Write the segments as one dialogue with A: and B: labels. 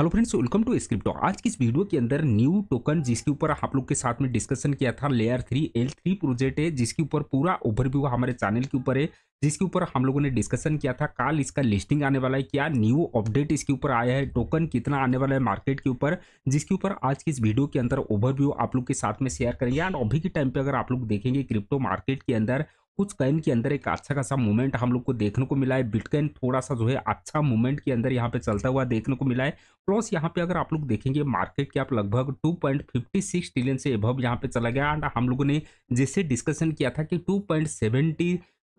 A: hello friends welcome to Scripto आज की इस वीडियो के अंदर न्यू टोकन जिसके ऊपर आप लोग के साथ में डिस्कशन किया था layer three L three project है जिसके ऊपर पूरा ओवरव्यू हमारे चैनल के ऊपर है जिसके ऊपर हम लोगों ने डिस्कशन किया था कल इसका लिस्टिंग आने वाला है क्या न्यू अपडेट इसके ऊपर आया है टोकन कितना आने वाला है मार्केट के ऊपर जिसके ऊपर आज की इस वीडियो के अंदर ओवरव्यू आप लोग के साथ में शेयर करेंगे एंड अभी के टाइम पे अगर आप लोग देखेंगे क्रिप्टो मार्केट के अंदर कुछ कैन के अंदर एक अच्छा खासा मूवमेंट हम लोग को देखने को मिला है बिटकॉइन थोड़ा सा जो है अच्छा मूवमेंट के अंदर यहाँ पे चलता हुआ देखने को मिला है प्लस यहाँ पे अगर आप लोग देखेंगे मार्केट कैप लगभग 2.56 ट्रिलियन से अभव यहाँ पे चला गया एंड हम लोगों ने जैसे डिस्कशन किया था कि टू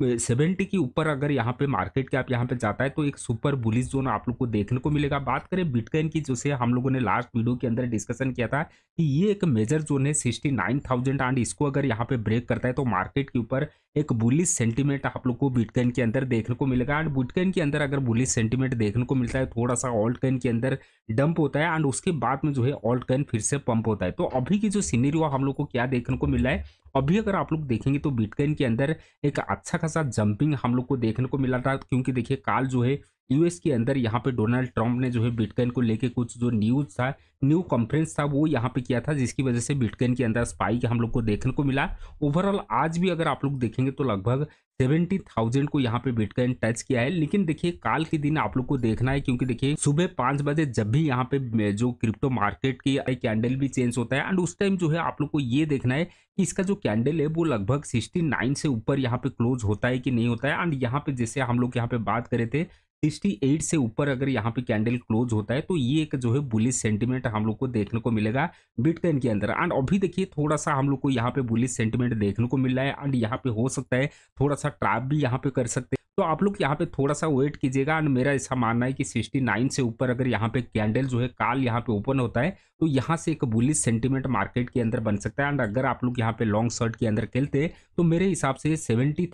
A: सेवेंटी के ऊपर अगर यहाँ पे मार्केट कैप यहाँ पे जाता है तो एक सुपर बुलिस जोन आप लोग को देखने को मिलेगा बात करें बिटकॉइन की जैसे हम लोगों ने लास्ट वीडियो के अंदर डिस्कशन किया था कि ये एक मेजर जोन है सिक्सटी नाइन थाउजेंड एंड इसको अगर यहाँ पे ब्रेक करता है तो मार्केट के ऊपर एक बुलिस सेंटीमेंट आप लोग को बिटकॉइन के अंदर देखने को मिलेगा एंड बिटकॉइन के अंदर अगर बुलिस सेंटीमेंट देखने को मिलता है थोड़ा सा ऑल्ट कॉइन के अंदर डंप होता है एंड उसके बाद में जो है ऑल्ट कॉइन फिर से पंप होता है तो अभी की जो सीनरी हम लोग को क्या देखने को मिला है अभी अगर आप लोग देखेंगे तो बिटकॉइन के अंदर एक अच्छा खासा जंपिंग हम लोग को देखने को मिला था क्योंकि देखिए काल जो है यूएस के अंदर यहाँ पे डोनाल्ड ट्रंप ने जो है बिटकॉइन को लेके कुछ जो न्यूज था न्यू कॉन्फ्रेंस था वो यहाँ पे किया था जिसकी वजह से बिटकॉइन के अंदर स्पाइक हम लोग को देखने को मिला ओवरऑल आज भी अगर आप लोग देखेंगे तो लगभग सेवेंटी थाउजेंड को यहाँ पे बिटकॉइन टच किया है लेकिन देखिए काल के दिन आप लोग को देखना है क्योंकि देखिए सुबह पांच बजे जब भी यहाँ पे जो क्रिप्टो मार्केट की कैंडल भी चेंज होता है एंड उस टाइम जो है आप लोग को ये देखना है कि इसका जो कैंडल है वो लगभग सिक्सटी नाइन से ऊपर यहाँ पे क्लोज होता है कि नहीं होता है एंड यहाँ पे जैसे हम लोग यहाँ पे बात करे थे सिक्सटी एट से ऊपर अगर यहाँ पे कैंडल क्लोज होता है तो ये एक जो है बुलिस सेंटीमेंट हम लोग को देखने को मिलेगा बिटकॉइन के अंदर एंड अभी देखिए थोड़ा सा हम लोग को यहाँ पे बुलिस सेंटीमेंट देखने को मिल रहा है एंड यहाँ पे हो सकता है थोड़ा सा ट्रैप भी यहाँ पे कर सकते हैं तो आप लोग यहाँ पे थोड़ा सा वेट कीजिएगा एंड मेरा ऐसा मानना है कि 69 से ऊपर अगर यहाँ पे कैंडल जो है काल यहाँ पे ओपन होता है तो यहाँ से एक बुलिस सेंटीमेंट मार्केट के अंदर बन सकता है एंड अगर आप लोग यहाँ पे लॉन्ग शर्ट के अंदर खेलते हैं तो मेरे हिसाब से सेवेंटी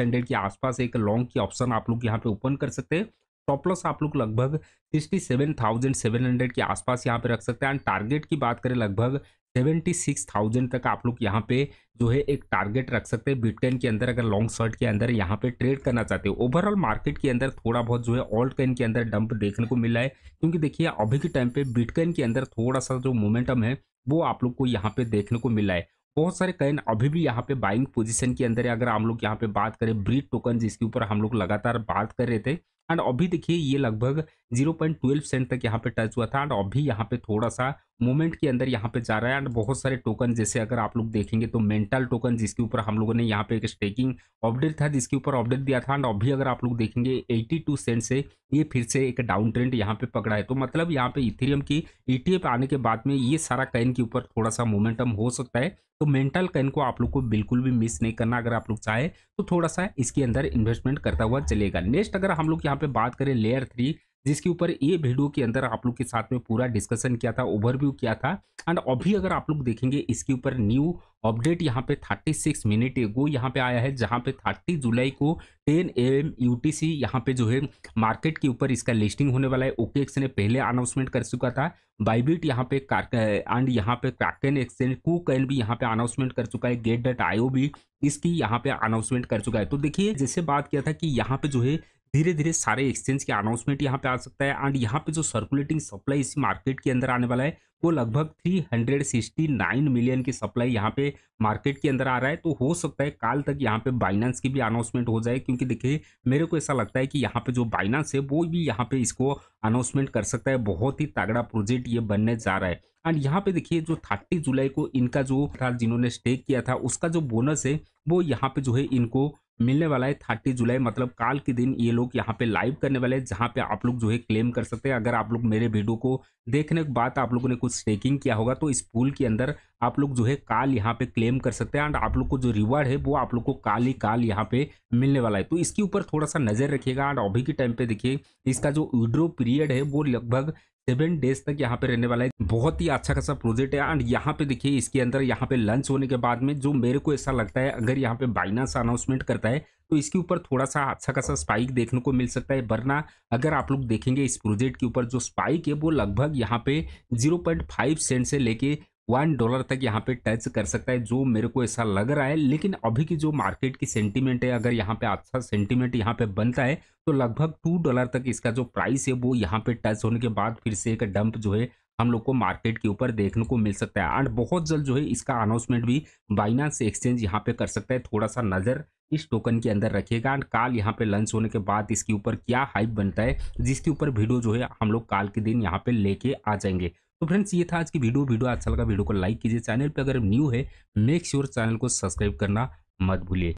A: के आसपास एक लॉन्ग की ऑप्शन आप लोग यहाँ पे ओपन कर सकते हैं टॉप लॉस आप लोग लगभग sixty seven thousand seven hundred के आसपास यहाँ पे रख सकते हैं एंड टारगेट की बात करें लगभग सेवेंटी सिक्स थाउजेंड तक आप लोग यहाँ पे जो है एक टारगेट रख सकते हैं बिटकॉइन के अंदर अगर लॉन्ग शर्ट के अंदर यहाँ पे ट्रेड करना चाहते हो ओवरऑल मार्केट के अंदर थोड़ा बहुत जो है ऑल्ट कॉइन के अंदर डंप देखने को मिला है क्योंकि देखिए अभी के टाइम पे बिटकॉइन के अंदर थोड़ा सा जो मोमेंटम है वो आप लोग को यहाँ पे देखने को मिला है बहुत सारे कॉइन अभी भी यहाँ पे बाइंग पोजिशन के अंदर है अगर हम लोग यहाँ पे बात करें ब्रीड टोकन जिसके ऊपर हम लोग लगातार बात कर रहे थे एंड अभी देखिए ये लगभग जीरो पॉइंट ट्वेल्व सेंट तक यहाँ पे टच हुआ था एंड अभी यहाँ पे थोड़ा सा मोमेंट के अंदर यहाँ पे जा रहा है एंड बहुत सारे टोकन जैसे अगर आप लोग देखेंगे तो मेंटल टोकन जिसके ऊपर हम लोगों ने यहाँ पे एक स्टेकिंग अपडेट था जिसके ऊपर अपडेट दिया था एंड अभी अगर आप लोग देखेंगे 82 सेंट से ये फिर से एक डाउन ट्रेंड यहाँ पे पकड़ा है तो मतलब यहाँ पे इथेरियम की ईटीएफ e आने के बाद में ये सारा कैन के ऊपर थोड़ा सा मोमेंटम हो सकता है तो मेंटल कैन को आप लोग को बिल्कुल भी मिस नहीं करना अगर आप लोग चाहे तो थोड़ा सा इसके अंदर इन्वेस्टमेंट करता हुआ चलेगा नेक्स्ट अगर हम लोग यहाँ पे बात करें लेयर थ्री जिसके ऊपर ये वीडियो के अंदर आप लोग के साथ में पूरा डिस्कशन किया था ओवरव्यू किया था एंड अभी अगर आप लोग देखेंगे इसके ऊपर न्यू अपडेट यहाँ पे 36 मिनट एगो यहाँ पे आया है जहाँ पे 30 जुलाई को 10 एम यू टी सी यहाँ पे जो है मार्केट के ऊपर इसका लिस्टिंग होने वाला है ओके ने पहले अनाउंसमेंट कर चुका था बाइबिट यहाँ पे एंड यहाँ पे क्रैकन एक्सचेंज कैन भी यहाँ पे अनाउंसमेंट कर चुका है गेट डॉट आईओ भी इसकी यहाँ पे अनाउंसमेंट कर चुका है तो देखिए जैसे बात किया था कि यहाँ पे जो है धीरे धीरे सारे एक्सचेंज के अनाउंसमेंट यहाँ पे आ सकता है एंड यहाँ पे जो सर्कुलेटिंग सप्लाई इस मार्केट के अंदर आने वाला है वो लगभग 369 मिलियन की सप्लाई यहाँ पे मार्केट के अंदर आ रहा है तो हो सकता है काल तक यहाँ पे बाइनेंस की भी अनाउंसमेंट हो जाए क्योंकि देखिए मेरे को ऐसा लगता है कि यहाँ पे जो बाइनांस है वो भी यहाँ पे इसको अनाउंसमेंट कर सकता है बहुत ही तगड़ा प्रोजेक्ट ये बनने जा रहा है एंड यहाँ पे देखिए जो थर्टी जुलाई को इनका जो था जिन्होंने स्टेक किया था उसका जो बोनस है वो यहाँ पे जो है इनको मिलने वाला है थर्टी जुलाई मतलब काल के दिन ये लोग यहाँ पे लाइव करने वाले हैं जहाँ पे आप लोग जो है क्लेम कर सकते हैं अगर आप लोग मेरे वीडियो को देखने के बाद आप लोगों ने कुछ स्टेकिंग किया होगा तो इस पूल के अंदर आप लोग जो है काल यहाँ पे क्लेम कर सकते हैं एंड आप लोग को जो रिवार्ड है वो आप लोग को काल ही काल यहाँ पे मिलने वाला है तो इसके ऊपर थोड़ा सा नजर रखिएगा एंड अभी के टाइम पे देखिए इसका जो विड्रो पीरियड है वो लगभग सेवन डेज तक यहाँ पे रहने वाला है बहुत ही अच्छा खासा प्रोजेक्ट है एंड यहाँ पे देखिए इसके अंदर यहाँ पे लंच होने के बाद में जो मेरे को ऐसा लगता है अगर यहाँ पे बाइनास अनाउंसमेंट करता है तो इसके ऊपर थोड़ा सा अच्छा खासा स्पाइक देखने को मिल सकता है वरना अगर आप लोग देखेंगे इस प्रोजेक्ट के ऊपर जो स्पाइक है वो लगभग यहाँ पे जीरो सेंट से लेके वन डॉलर तक यहाँ पे टच कर सकता है जो मेरे को ऐसा लग रहा है लेकिन अभी की जो मार्केट की सेंटीमेंट है अगर यहाँ पे अच्छा सेंटीमेंट यहाँ पे बनता है तो लगभग टू डॉलर तक इसका जो प्राइस है वो यहाँ पे टच होने के बाद फिर से एक डंप जो है हम लोग को मार्केट के ऊपर देखने को मिल सकता है एंड बहुत जल्द जो है इसका अनाउंसमेंट भी बाइनांस एक्सचेंज यहाँ पे कर सकता है थोड़ा सा नज़र इस टोकन के अंदर रखिएगा एंड काल यहाँ पे लंच होने के बाद इसके ऊपर क्या हाइप बनता है जिसके ऊपर वीडियो जो है हम लोग काल के दिन यहाँ पे लेके आ जाएंगे तो फ्रेंड्स ये था आज की वीडियो वीडियो अच्छा लगा वीडियो को लाइक कीजिए चैनल पर अगर न्यू है मेक श्योर चैनल को सब्सक्राइब करना मत भूलिए